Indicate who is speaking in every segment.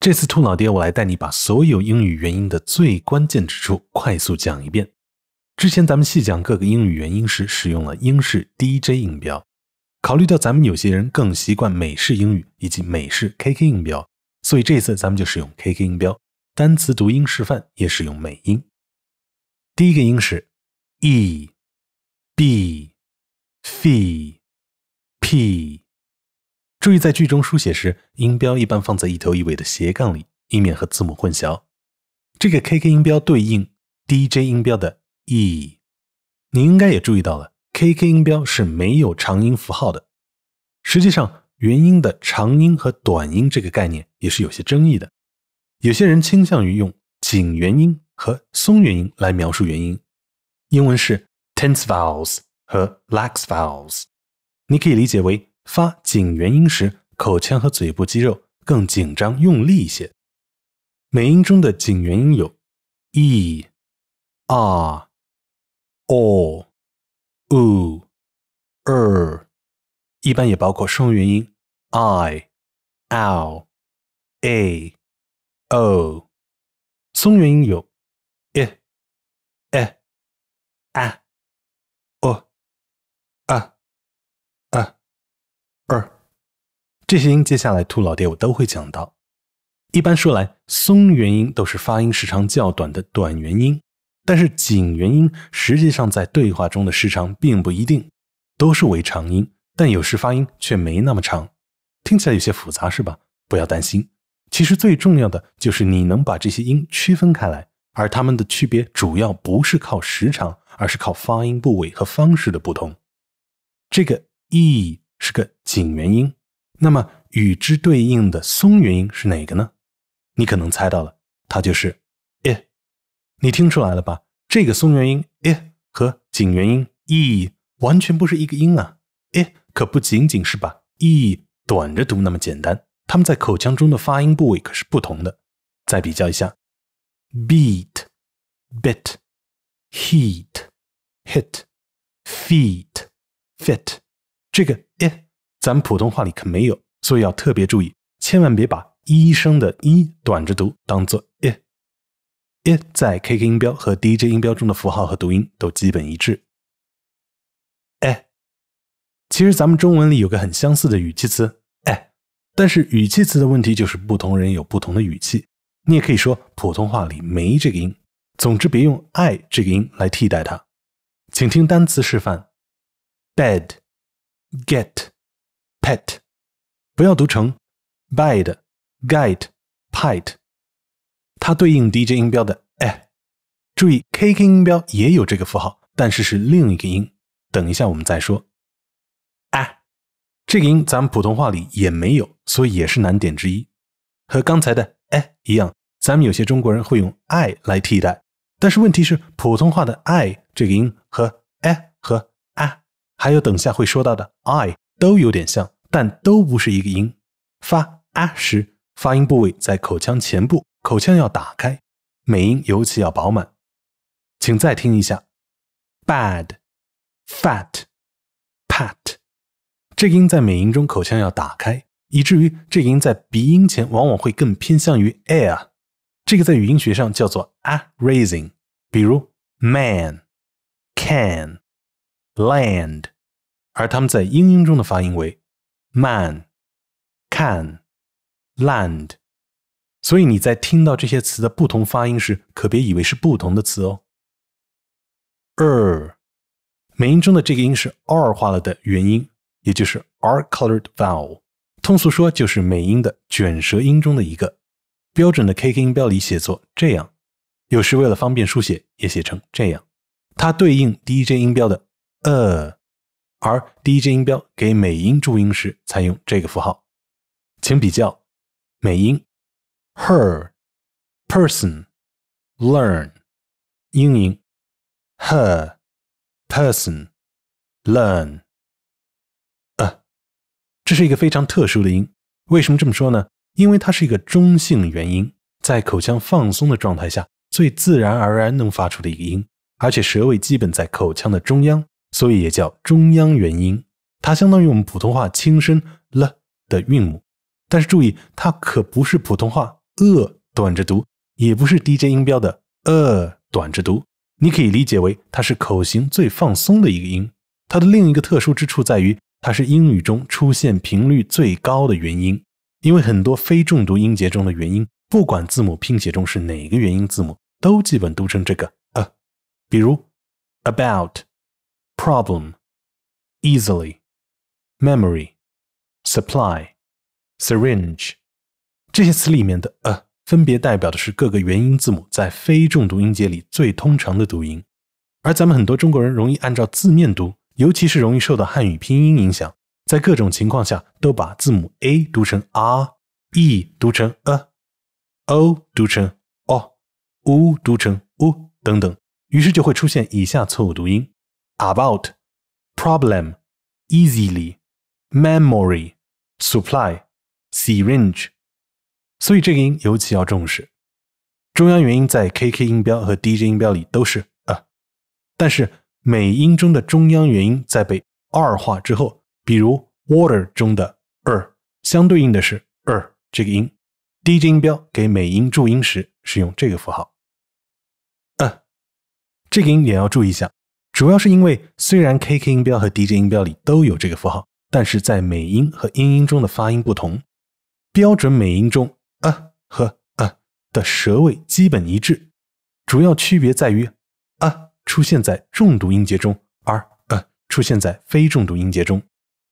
Speaker 1: 这次兔老爹，我来带你把所有英语元音的最关键之处快速讲一遍。之前咱们细讲各个英语元音时，使用了英式 D J 音标。考虑到咱们有些人更习惯美式英语以及美式 K K 音标，所以这次咱们就使用 K K 音标。单词读音示范也使用美音。第一个音是 E B F P。注意，在剧中书写时，音标一般放在一头一尾的斜杠里，以免和字母混淆。这个 kk 音标对应 dj 音标的 e。你应该也注意到了，kk 音标是没有长音符号的。实际上，元音的长音和短音这个概念也是有些争议的。有些人倾向于用紧元音和松元音来描述元音。英文是 tense vowels 和 lax vowels。你可以理解为。发紧元音时，口腔和嘴部肌肉更紧张、用力一些。美音中的紧元音有 e、
Speaker 2: r、o、u、er，一般也包括双元音 i、l、a、o。松元音有 e、e、a。
Speaker 1: 二，这些音接下来兔老爹我都会讲到。一般说来，松元音都是发音时长较短的短元音，但是紧元音实际上在对话中的时长并不一定都是为长音，但有时发音却没那么长。听起来有些复杂，是吧？不要担心，其实最重要的就是你能把这些音区分开来，而它们的区别主要不是靠时长，而是靠发音部位和方式的不同。这个 e。是个紧元音，那么与之对应的松元音是哪个呢？你可能猜到了，它就是 e。你听出来了吧？这个松元音 e 和紧元音 e 完全不是一个音啊！e 可不仅仅是把 e 短着读那么简单，它们在口腔中的发音部位可是不同的。再比较一下，beat、bit、heat、hit、feet、fit。这个哎，咱们普通话里可没有，所以要特别注意，千万别把医生的“医”短着读，当做哎。诶，在 kk 音标和 dj 音标中的符号和读音都基本一致。哎，其实咱们中文里有个很相似的语气词“哎”，但是语气词的问题就是不同人有不同的语气。你也可以说普通话里没这个音，总之别用“爱”这个音来替代它。请听单词示范：bed。
Speaker 2: Get, pet，不要读成 b i d guide,
Speaker 1: pet，它对应 DJ 音标的 e。注意 KK 音标也有这个符号，但是是另一个音。等一下我们再说。啊，这个音咱们普通话里也没有，所以也是难点之一。和刚才的 e 一样，咱们有些中国人会用 i 来替代，但是问题是普通话的 i 这个音和 e 和啊，还有等下会说到的，i 都有点像，但都不是一个音。发 a 时，发音部位在口腔前部，口腔要打开，美音尤其要饱满。请再听一下：bad、fat、pat。这个音在美音中，口腔要打开，以至于这个音在鼻音前往往会更偏向于 air。这个在语音学上叫做 a raising。比如 man、can。Land，而他们在英音中的发音为 man，can，land。所以你在听到这些词的不同发音时，可别以为是不同的词哦。r 美音中的这个音是 r 化了的元音，也就是 r-colored vowel。通俗说就是美音的卷舌音中的一个。标准的 K K 音标里写作这样，有时为了方便书写也写成这样。它对应 D J 音标的。呃，而第一阶音标给美音注音时，采用这个符号。请比较美音
Speaker 2: ，her、person、learn，英音 her、person、learn。
Speaker 1: 呃，这是一个非常特殊的音。为什么这么说呢？因为它是一个中性元音，在口腔放松的状态下，最自然而然能发出的一个音，而且舌位基本在口腔的中央。所以也叫中央元音，它相当于我们普通话轻声了的韵母。但是注意，它可不是普通话“呃”短着读，也不是 DJ 音标的“呃”短着读。你可以理解为它是口型最放松的一个音。它的另一个特殊之处在于，它是英语中出现频率最高的元音，因为很多非重读音节中的元音，不管字母拼写中是哪个元音字母，都基本读成这个“呃”。比如 “about”。problem, easily, memory, supply, syringe，这些词里面的 a 分别代表的是各个元音字母在非重读音节里最通常的读音，而咱们很多中国人容易按照字面读，尤其是容易受到汉语拼音影响，在各种情况下都把字母 a 读成 r，e 读成 a o 读成 o，u 读成 u 等等，于是就会出现以下错误读音。About problem easily memory supply syringe，所以这个音尤其要重视。中央元音在 KK 音标和 DJ 音标里都是呃，但是美音中的中央元音在被二化之后，比如 water 中的 er，相对应的是 er 这个音。DJ 音标给美音注音时是用这个符号，呃，这个音点要注意一下。主要是因为，虽然 K K 音标和 D J 音标里都有这个符号，但是在美音和英音中的发音不同。标准美音中，啊和啊的舌位基本一致，主要区别在于啊出现在重读音节中，而啊出现在非重读音节中。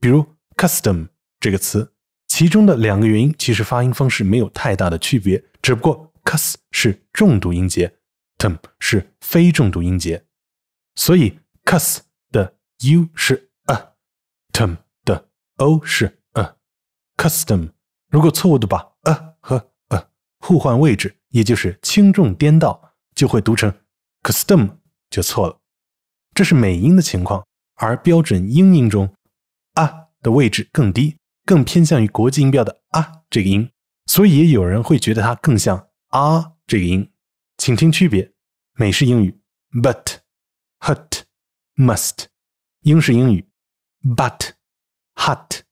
Speaker 1: 比如 custom 这个词，其中的两个元音其实发音方式没有太大的区别，只不过 cus 是重读音节，tem 是非重读音节。所以，cus 的 u 是 a，tum 的 o 是 a，custom。如果错误的把 a 和 a 互换位置，也就是轻重颠倒，就会读成 custom 就错了。这是美音的情况，而标准英音中，a 的位置更低，更偏向于国际音标的 a 这个音，所以也有人会觉得它更像 r 这个音。请听区别：美式英语，but。Hut must，英式英语。But
Speaker 2: hut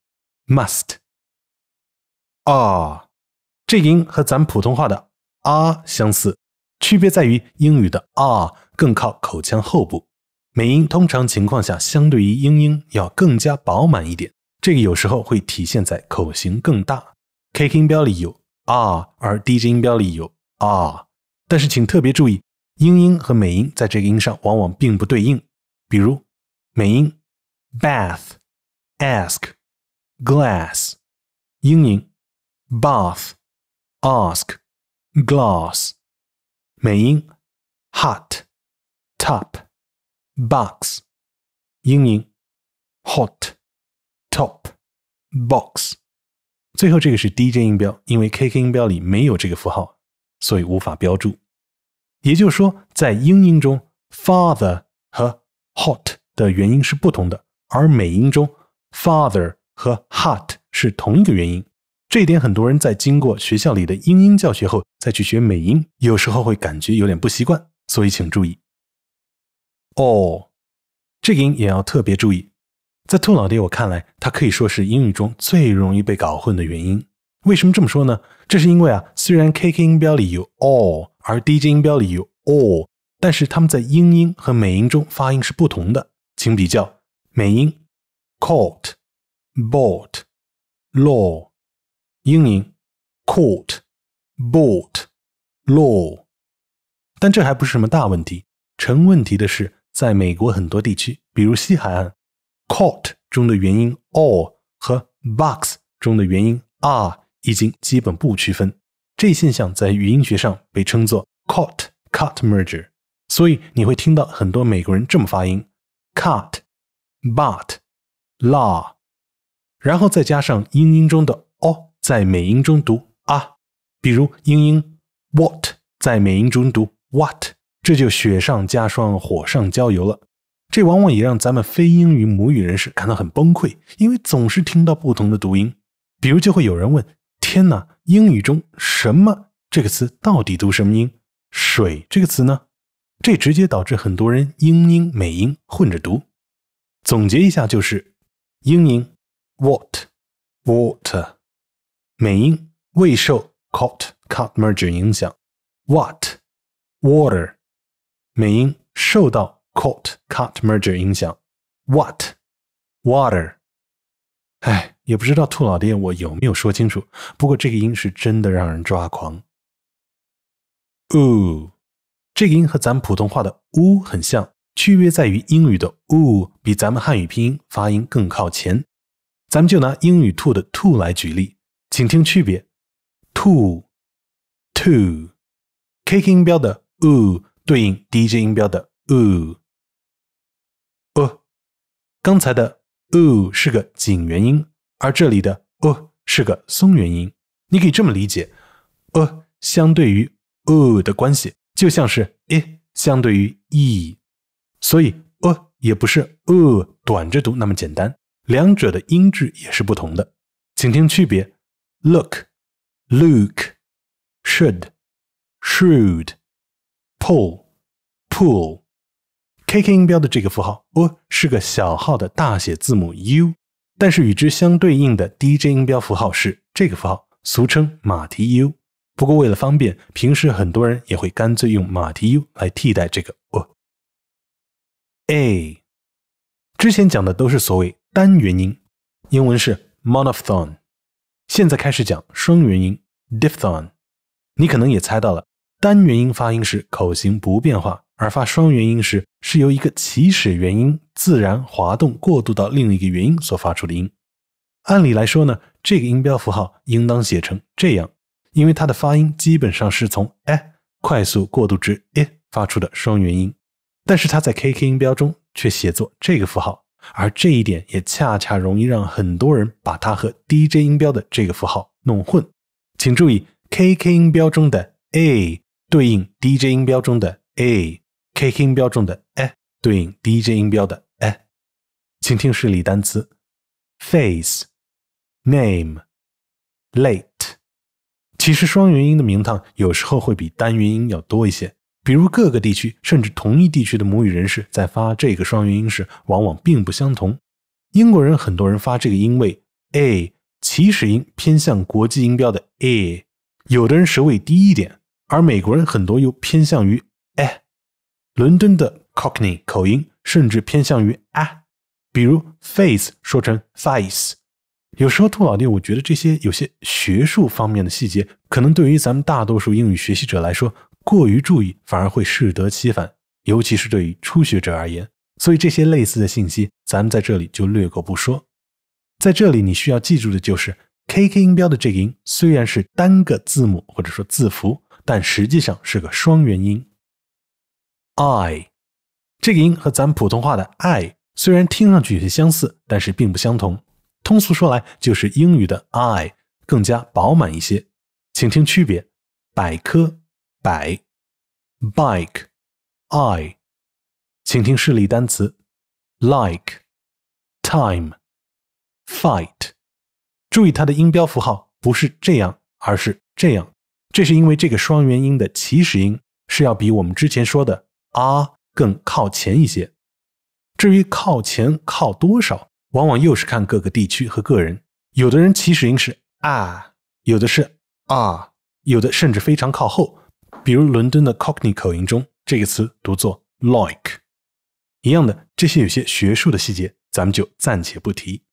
Speaker 2: must。R，这个音和
Speaker 1: 咱普通话的啊相似，区别在于英语的啊更靠口腔后部。美音通常情况下相对于英音要更加饱满一点，这个有时候会体现在口型更大。K 音标里有啊，而 d J 音标里有啊，但是请特别注意。英音和美音在这个音上往往并不对应，比如美音 bath、
Speaker 2: ask、glass，英音 bath、ask、glass，美音 hot、top、box，英音 hot、
Speaker 1: top、box。最后这个是 DJ 音标，因为 KK 音标里没有这个符号，所以无法标注。也就是说，在英音中，father 和 hot 的元音是不同的，而美音中，father 和 hot 是同一个元音。这一点，很多人在经过学校里的英音教学后，再去学美音，有时候会感觉有点不习惯。所以，请注意，哦，这个音也要特别注意。在兔老爹我看来，它可以说是英语中最容易被搞混的元音。为什么这么说呢？这是因为啊，虽然 k k 音标里有 all。而低 j 音标里有 all，但是它们在英音和美音中发音是不同的，请比较美音：caught,
Speaker 2: bought, law；英音：caught,
Speaker 1: bought, law。但这还不是什么大问题。成问题的是，在美国很多地区，比如西海岸，caught 中的元音 all 和 box 中的元音 r 已经基本不区分。这现象在语音学上被称作 cot-cut merger，所以你会听到很多美国人这么发音：cut but la，然后再加上英音中的 o 在美音中读 a，比如英音 what 在美音中读 what，这就雪上加霜、火上浇油了。这往往也让咱们非英语母语人士感到很崩溃，因为总是听到不同的读音，比如就会有人问。天呐，英语中“什么”这个词到底读什么音？“水”这个词呢？这直接导致很多人英音、美音混着读。总结一下就是：英音 what water，美音未受 cut
Speaker 2: cut merger 影响 what water，美音受
Speaker 1: 到 cut cut merger 影响 what water。哎。也不知道兔老爹我有没有说清楚，不过这个音是真的让人抓狂。oo，这个音和咱普通话的 “u” 很像，区别在于英语的 o 比咱们汉语拼音发音更靠前。咱们就拿英语兔的 “to” 来举例，请听区别：to，to，k 音标的 oo 对应 dj 音标的 oo。刚才的 oo 是个紧元音。而这里的呃是个松元音，你可以这么理解，呃相对于呃的关系，就像是 e 相对于 e，所以呃也不是呃短着读那么简单，两者的音质也是不同的，请听区别 l o o k l o o k s h o u l d s h r e w d p u l l p u l l k k 音标的这个符号，呃是个小号的大写字母 U。但是与之相对应的 D J 音标符号是这个符号，俗称马蹄 U。不过为了方便，平时很多人也会干脆用马蹄 U 来替代这个。哦。a。之前讲的都是所谓单元音，英文是 monophthong。现在开始讲双元音 diphthong。你可能也猜到了。单元音发音时口型不变化，而发双元音时是由一个起始元音自然滑动过渡到另一个元音所发出的音。按理来说呢，这个音标符号应当写成这样，因为它的发音基本上是从 a 快速过渡至 e 发出的双元音。但是它在 kk 音标中却写作这个符号，而这一点也恰恰容易让很多人把它和 dj 音标的这个符号弄混。请注意，kk 音标中的 a。对应 D J 音标中的 a，K K 音标中的 e，对应 D J 音标的 a。请听示例单词：face、name、late。其实双元音的名堂有时候会比单元音要多一些。比如各个地区甚至同一地区的母语人士在发这个双元音时，往往并不相同。英国人很多人发这个音位 a，起始音偏向国际音标的 a，有的人舌位低一点。而美国人很多又偏向于哎，伦敦的 Cockney 口音，甚至偏向于啊，比如 face 说成 face。有时候兔老弟，我觉得这些有些学术方面的细节，可能对于咱们大多数英语学习者来说，过于注意反而会适得其反，尤其是对于初学者而言。所以这些类似的信息，咱们在这里就略过不说。在这里你需要记住的就是 k k 音标的这个音，虽然是单个字母或者说字符。但实际上是个双元音，i，这个音和咱普通话的“ I 虽然听上去有些相似，但是并不相同。通俗说来，就是英语的 “i” 更加饱满一些。请听区别：百科、百、bike、i。请听示例单词：like、time、fight。注意它的音标符号不是这样，而是这样。这是因为这个双元音的起始音是要比我们之前说的啊更靠前一些。至于靠前靠多少，往往又是看各个地区和个人。有的人起始音是啊，有的是啊，有的甚至非常靠后。比如伦敦的 Cockney 口音中，这个词读作 like。一样的，这些有些学术的细节，咱们就暂且不提。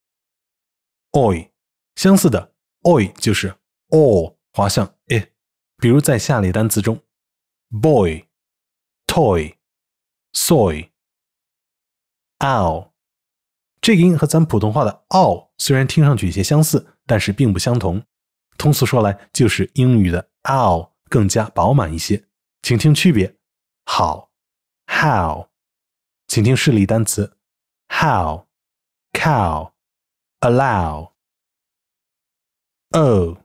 Speaker 1: oy 相似的 oy 就是 o 滑向 i。
Speaker 2: 比如在下列单词中，boy、toy、soy、
Speaker 1: owl，这个音和咱普通话的 “owl” 虽然听上去有些相似，但是并不相同。通俗说来，就是英语的 “owl” 更加饱满一些。请听区别。好，how，请听示例单词：how、cow、allow、o。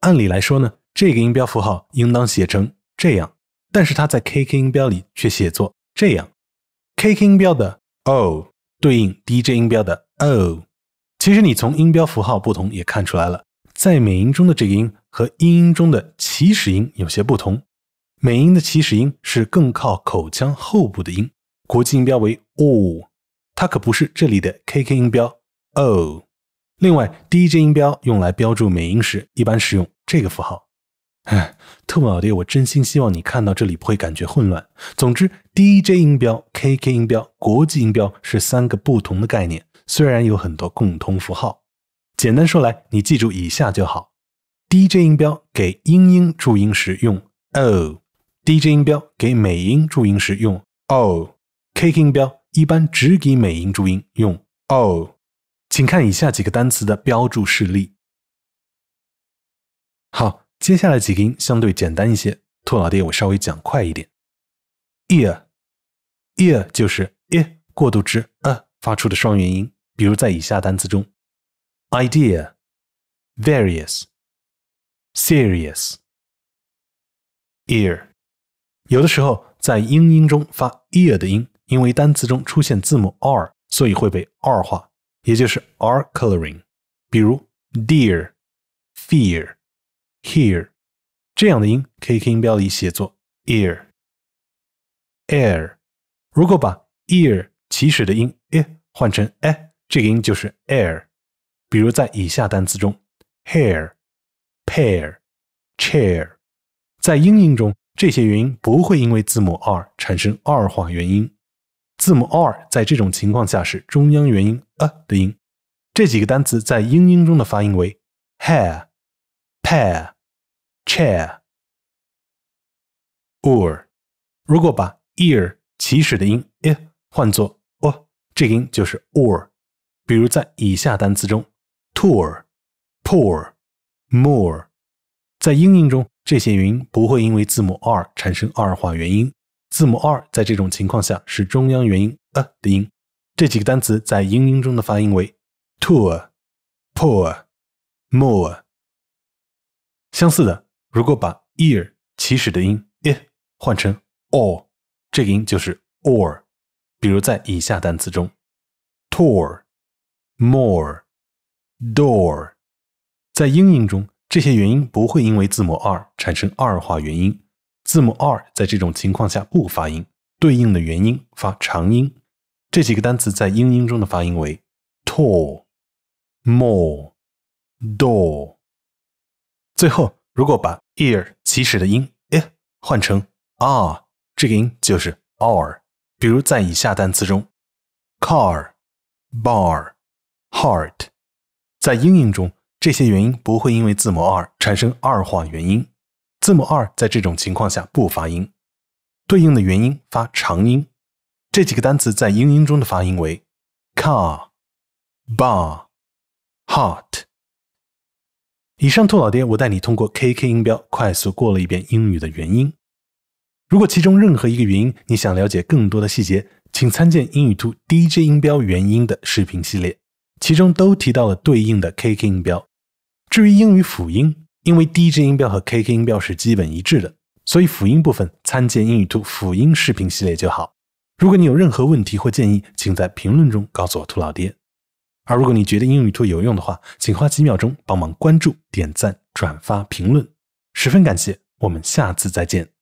Speaker 1: 按理来说呢。这个音标符号应当写成这样，但是它在 KK 音标里却写作这样。KK 音标的 O 对应 DJ 音标的 O。其实你从音标符号不同也看出来了，在美音中的这个音和英音中的起始音有些不同。美音的起始音是更靠口腔后部的音，国际音标为 O，它可不是这里的 KK 音标 O。另外，DJ 音标用来标注美音时，一般使用这个符号。哎，特么老爹，我真心希望你看到这里不会感觉混乱。总之，D J 音标、K K 音标、国际音标是三个不同的概念，虽然有很多共同符号。简单说来，你记住以下就好：D J 音标给英音注音时用 o，D J 音标给美音注音时用 o，K K 音标一般只给美音注音用 o。请看以下几个单词的标注示例。好。接下来几个音相对简单一些，兔老爹我稍微讲快一点。ear，ear 就是 e 过渡之 a 发出的双元音，比如在以下单词中：idea、various、serious、ear。有的时候在英音中发 ear 的音，因为单词中出现字母 r，所以会被 r 化，也就是 r coloring。比如 deer、fear。h ear 这样的音可以 K 音标里写作 ear。air，如果把 ear 起始的音 e 换成 e，这个音就是 air。比如在以下单词中，hair、p a i r chair，在英音中，这些元音不会因为字母 r 产生二化元音，字母 r 在这种情况下是中央元音 a 的音。这几个单词在英音中的发音为 hair、p a i r Chair,
Speaker 2: or，如果把 ear 起始的音
Speaker 1: e 换作 o，这个音就是 or。比如在以下单词中，tour, poor, more，在英音中这些元音不会因为字母 r 产生二化元音，字母 r 在这种情况下是中央元音 a 的音。这几个单词在英音中的发音为 tour,
Speaker 2: poor, more。相似的。如果把 ear 起始的音 e 换成 or，这个音就是 or。
Speaker 1: 比如在以下单词中 t o r more、door，在英音中，这些元音不会因为字母 r 产生 r 化元音，字母 r 在这种情况下不发音，对应的元音发长音。这几个单词在英音中的发音为 t o r l more、door。最后。如果把 ear 起始的音 e 换成 r，这个音就是 r。比如在以下单词中，car、bar、heart，在英音中，这些元音不会因为字母 r 产生二化元音，字母 r 在这种情况下不发音，对应的元音发长音。这几个单词在英音中的发音为 car、bar、heart。以上兔老爹，我带你通过 KK 音标快速过了一遍英语的原因。如果其中任何一个原因你想了解更多的细节，请参见英语兔 DJ 音标元音的视频系列，其中都提到了对应的 KK 音标。至于英语辅音，因为 DJ 音标和 KK 音标是基本一致的，所以辅音部分参见英语兔辅音视频系列就好。如果你有任何问题或建议，请在评论中告诉我兔老爹。而如果你觉得英语兔有用的话，请花几秒钟帮忙关注、点赞、转发、评论，十分感谢！我们下次再见。